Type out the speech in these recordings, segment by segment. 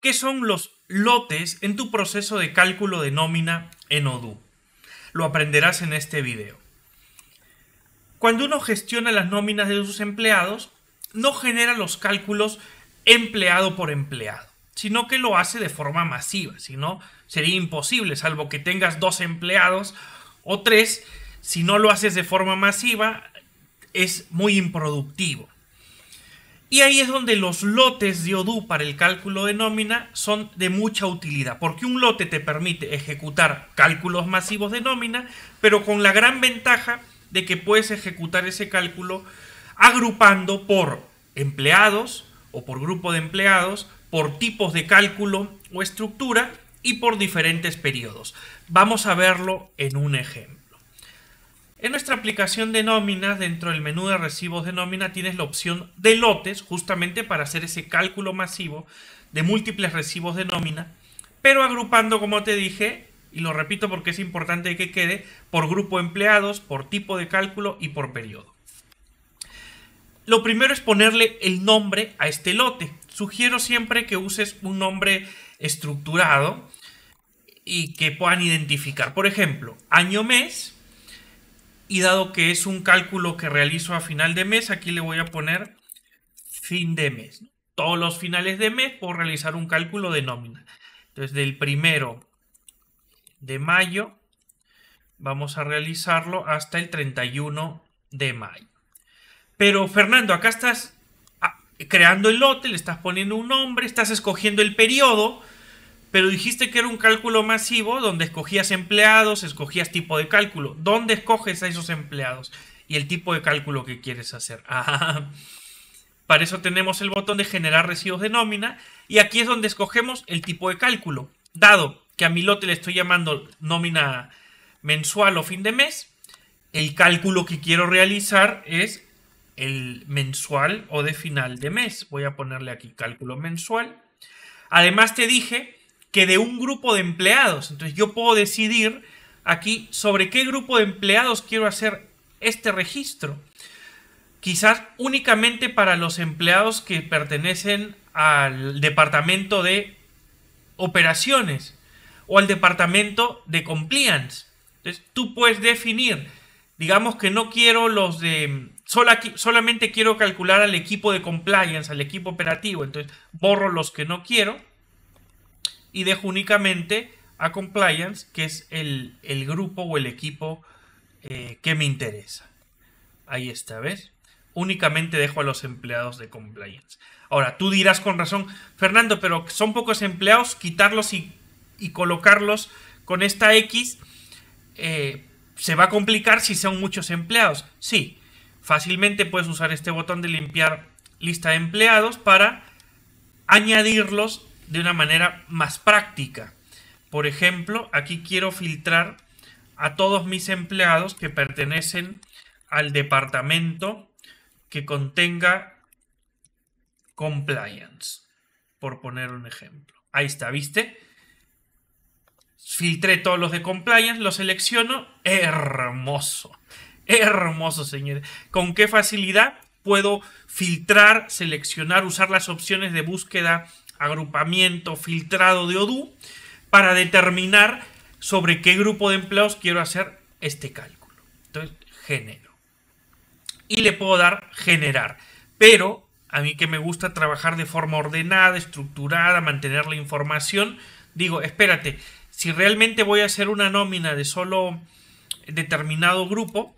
¿Qué son los lotes en tu proceso de cálculo de nómina en Odoo? Lo aprenderás en este video. Cuando uno gestiona las nóminas de sus empleados, no genera los cálculos empleado por empleado, sino que lo hace de forma masiva, si no sería imposible, salvo que tengas dos empleados o tres, si no lo haces de forma masiva es muy improductivo. Y ahí es donde los lotes de ODU para el cálculo de nómina son de mucha utilidad, porque un lote te permite ejecutar cálculos masivos de nómina, pero con la gran ventaja de que puedes ejecutar ese cálculo agrupando por empleados o por grupo de empleados, por tipos de cálculo o estructura y por diferentes periodos. Vamos a verlo en un ejemplo. En nuestra aplicación de nóminas, dentro del menú de recibos de nómina, tienes la opción de lotes, justamente para hacer ese cálculo masivo de múltiples recibos de nómina, pero agrupando, como te dije, y lo repito porque es importante que quede, por grupo de empleados, por tipo de cálculo y por periodo. Lo primero es ponerle el nombre a este lote. Sugiero siempre que uses un nombre estructurado y que puedan identificar. Por ejemplo, año-mes y dado que es un cálculo que realizo a final de mes, aquí le voy a poner fin de mes. Todos los finales de mes puedo realizar un cálculo de nómina. Entonces, del primero de mayo vamos a realizarlo hasta el 31 de mayo. Pero Fernando, acá estás ah, creando el lote, le estás poniendo un nombre, estás escogiendo el periodo. Pero dijiste que era un cálculo masivo donde escogías empleados, escogías tipo de cálculo. ¿Dónde escoges a esos empleados? Y el tipo de cálculo que quieres hacer. Ah, para eso tenemos el botón de generar residuos de nómina. Y aquí es donde escogemos el tipo de cálculo. Dado que a mi lote le estoy llamando nómina mensual o fin de mes, el cálculo que quiero realizar es el mensual o de final de mes. Voy a ponerle aquí cálculo mensual. Además te dije que de un grupo de empleados. Entonces yo puedo decidir aquí sobre qué grupo de empleados quiero hacer este registro. Quizás únicamente para los empleados que pertenecen al departamento de operaciones o al departamento de compliance. Entonces tú puedes definir, digamos que no quiero los de, solamente quiero calcular al equipo de compliance, al equipo operativo, entonces borro los que no quiero y dejo únicamente a compliance, que es el, grupo o el equipo eh, que me interesa. Ahí está, ¿ves? Únicamente dejo a los empleados de compliance. Ahora, tú dirás con razón, Fernando, pero son pocos empleados, quitarlos y, colocarlos con esta X eh, se va a complicar si son muchos empleados. Sí, fácilmente puedes usar este botón de limpiar lista de empleados para añadirlos de una manera más práctica. Por ejemplo, aquí quiero filtrar a todos mis empleados que pertenecen al departamento que contenga compliance, por poner un ejemplo. Ahí está, ¿viste? Filtré todos los de compliance, los selecciono. Hermoso, hermoso, señores. Con qué facilidad puedo filtrar, seleccionar, usar las opciones de búsqueda agrupamiento filtrado de Odoo para determinar sobre qué grupo de empleados quiero hacer este cálculo. Entonces, genero... Y le puedo dar generar. Pero a mí que me gusta trabajar de forma ordenada, estructurada, mantener la información, digo, espérate, si realmente voy a hacer una nómina de solo determinado grupo,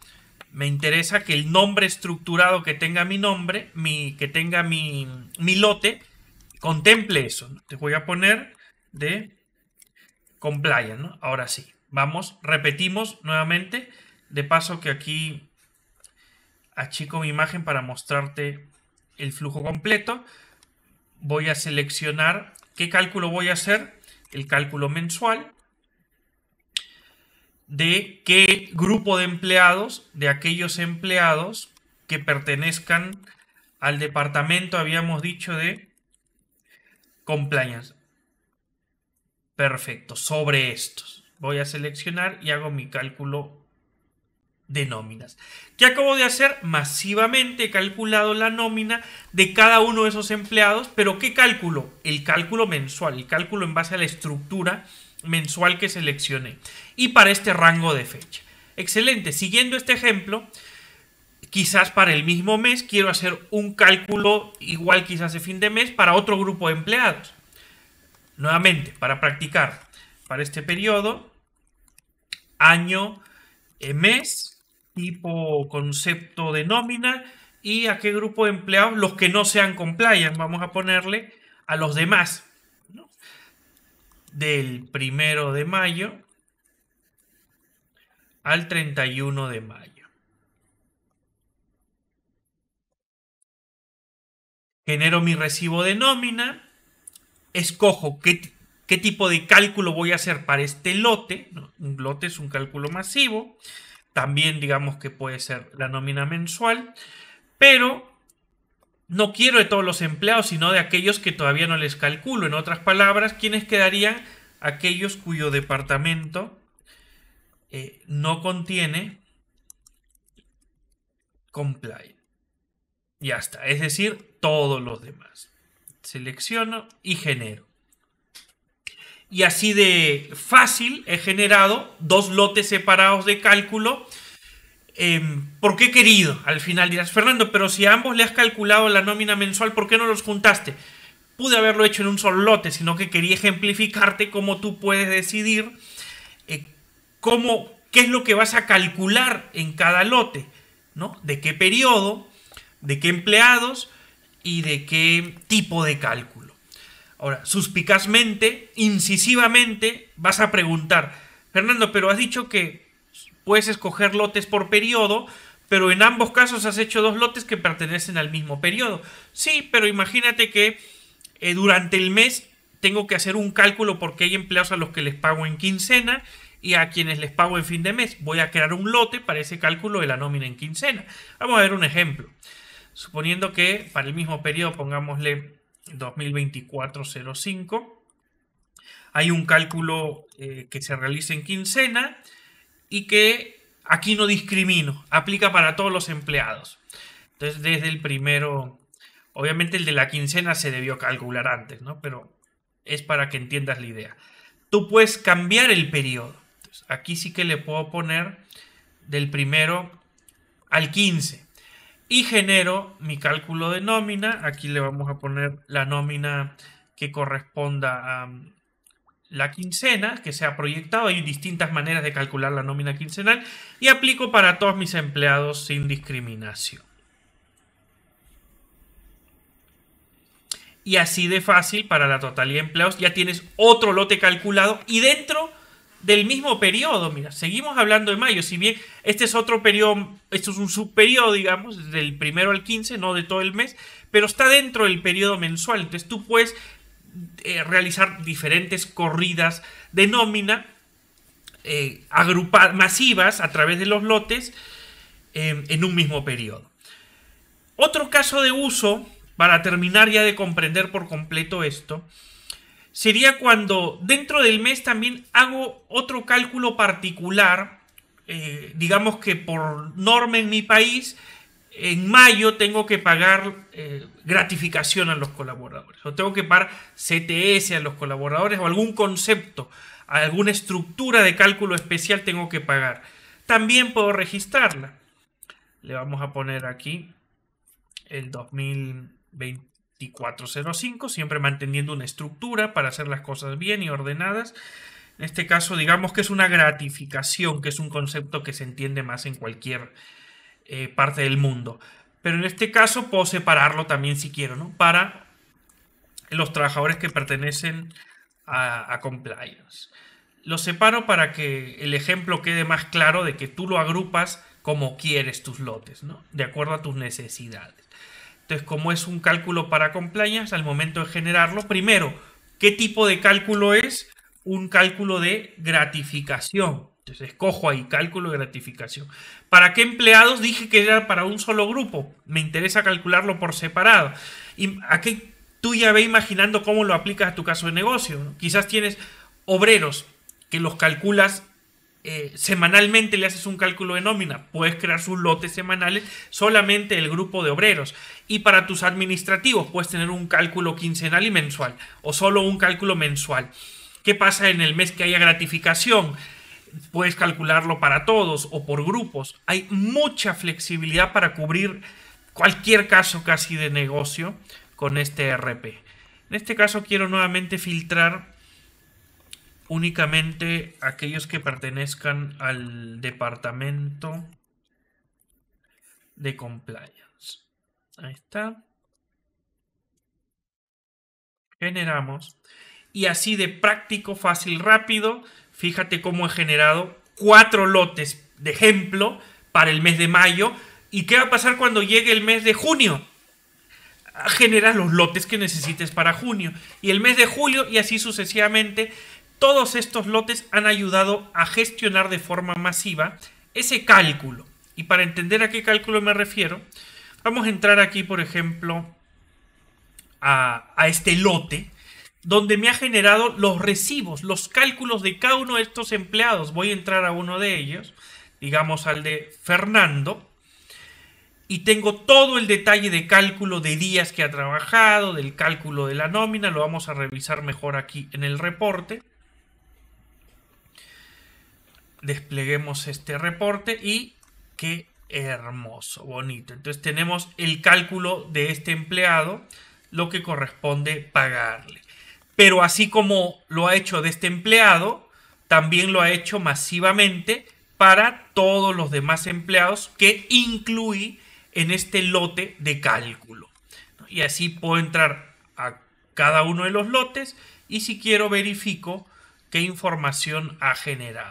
me interesa que el nombre estructurado que tenga mi nombre, mi, que tenga mi, mi lote, contemple eso. Te voy a poner de compliance, Ahora sí. Vamos, repetimos nuevamente. De paso que aquí achico mi imagen para mostrarte el flujo completo. Voy a seleccionar qué cálculo voy a hacer. El cálculo mensual de qué grupo de empleados, de aquellos empleados que pertenezcan al departamento, habíamos dicho, de compliance. Perfecto, sobre estos. Voy a seleccionar y hago mi cálculo de nóminas. ¿Qué acabo de hacer? Masivamente he calculado la nómina de cada uno de esos empleados, pero ¿qué cálculo? El cálculo mensual, el cálculo en base a la estructura mensual que seleccioné y para este rango de fecha. Excelente, siguiendo este ejemplo, quizás para el mismo mes quiero hacer un cálculo igual quizás de fin de mes para otro grupo de empleados. Nuevamente, para practicar, para este periodo, año, eh, mes, tipo concepto de nómina y a qué grupo de empleados, los que no sean compliant, vamos a ponerle a los demás. Del primero de mayo al 31 de mayo. genero mi recibo de nómina, escojo qué, tipo de cálculo voy a hacer para este lote. Un lote es un cálculo masivo. También digamos que puede ser la nómina mensual. Pero no quiero de todos los empleados, sino de aquellos que todavía no les calculo. En otras palabras, ¿quiénes quedarían? Aquellos cuyo departamento eh, no contiene compliance. Ya está, es decir, todos los demás. Selecciono y genero. Y así de fácil he generado dos lotes separados de cálculo. Eh, ¿Por qué querido? Al final dirás, Fernando, pero si a ambos le has calculado la nómina mensual, ¿por qué no los juntaste? Pude haberlo hecho en un solo lote, sino que quería ejemplificarte cómo tú puedes decidir eh, cómo, qué es lo que vas a calcular en cada lote, ¿no? ¿De qué periodo? de qué empleados y de qué tipo de cálculo. Ahora, suspicazmente, incisivamente, vas a preguntar, Fernando, pero has dicho que puedes escoger lotes por periodo, pero en ambos casos has hecho dos lotes que pertenecen al mismo periodo. Sí, pero imagínate que eh, durante el mes tengo que hacer un cálculo porque hay empleados a los que les pago en quincena y a quienes les pago en fin de mes. Voy a crear un lote para ese cálculo de la nómina en quincena. Vamos a ver un ejemplo. Suponiendo que para el mismo periodo, pongámosle 2024-05, hay un cálculo eh, que se realiza en quincena y que aquí no discrimino, aplica para todos los empleados. Entonces, desde el primero, obviamente el de la quincena se debió calcular antes, ¿no? Pero es para que entiendas la idea. Tú puedes cambiar el periodo. aquí sí que le puedo poner del primero al 15 y genero mi cálculo de nómina. Aquí le vamos a poner la nómina que corresponda a um, la quincena que se ha proyectado. Hay distintas maneras de calcular la nómina quincenal y aplico para todos mis empleados sin discriminación. Y así de fácil para la totalidad de empleados ya tienes otro lote calculado y dentro del mismo periodo. Mira, seguimos hablando de mayo. Si bien este es otro periodo, esto es un subperiodo, digamos, del primero al 15, no de todo el mes, pero está dentro del periodo mensual. Entonces tú puedes eh, realizar diferentes corridas de nómina eh, masivas a través de los lotes em, en un mismo periodo. Otro caso de uso, para terminar ya de comprender por completo esto, sería cuando dentro del mes también hago otro cálculo particular. Eh, digamos que por norma en mi país, en mayo tengo que pagar eh, gratificación a los colaboradores, o tengo que pagar CTS a los colaboradores, o algún concepto, alguna estructura de cálculo especial tengo que pagar. También puedo registrarla. Le vamos a poner aquí el 2021. 2405, siempre manteniendo una estructura para hacer las cosas bien y ordenadas. En este caso, digamos que es una gratificación, que es un concepto que se entiende más en cualquier eh, parte del mundo. Pero en este caso puedo separarlo también si quiero, ¿no? Para los trabajadores que pertenecen a, compliance. Lo separo para que el ejemplo quede más claro de que tú lo agrupas como quieres tus lotes, ¿no? De acuerdo a tus necesidades. Entonces, como es un cálculo para compliance, al momento de generarlo, primero, ¿qué tipo de cálculo es? Un cálculo de gratificación. Entonces, escojo ahí cálculo de gratificación. ¿Para qué empleados? Dije que era para un solo grupo. Me interesa calcularlo por separado. Y aquí tú ya ve imaginando cómo lo aplicas a tu caso de negocio. Quizás tienes obreros que los calculas eh, semanalmente le haces un cálculo de nómina, puedes crear sus lotes semanales solamente el grupo de obreros. Y para tus administrativos puedes tener un cálculo quincenal y mensual, o solo un cálculo mensual. ¿Qué pasa en el mes que haya gratificación? Puedes calcularlo para todos o por grupos. Hay mucha flexibilidad para cubrir cualquier caso casi de negocio con este RP. En este caso quiero nuevamente filtrar únicamente aquellos que pertenezcan al departamento de compliance. Ahí está. Generamos. Y así de práctico, fácil, rápido. Fíjate cómo he generado cuatro lotes de ejemplo para el mes de mayo. ¿Y qué va a pasar cuando llegue el mes de junio? Genera los lotes que necesites para junio. Y el mes de julio y así sucesivamente todos estos lotes han ayudado a gestionar de forma masiva ese cálculo. Y para entender a qué cálculo me refiero, vamos a entrar aquí, por ejemplo, a, este lote donde me ha generado los recibos, los cálculos de cada uno de estos empleados. Voy a entrar a uno de ellos, digamos al de Fernando, y tengo todo el detalle de cálculo de días que ha trabajado, del cálculo de la nómina, lo vamos a revisar mejor aquí en el reporte despleguemos este reporte y qué hermoso, bonito. Entonces tenemos el cálculo de este empleado, lo que corresponde pagarle. Pero así como lo ha hecho de este empleado, también lo ha hecho masivamente para todos los demás empleados que incluí en este lote de cálculo. Y así puedo entrar a cada uno de los lotes y si quiero verifico qué información ha generado.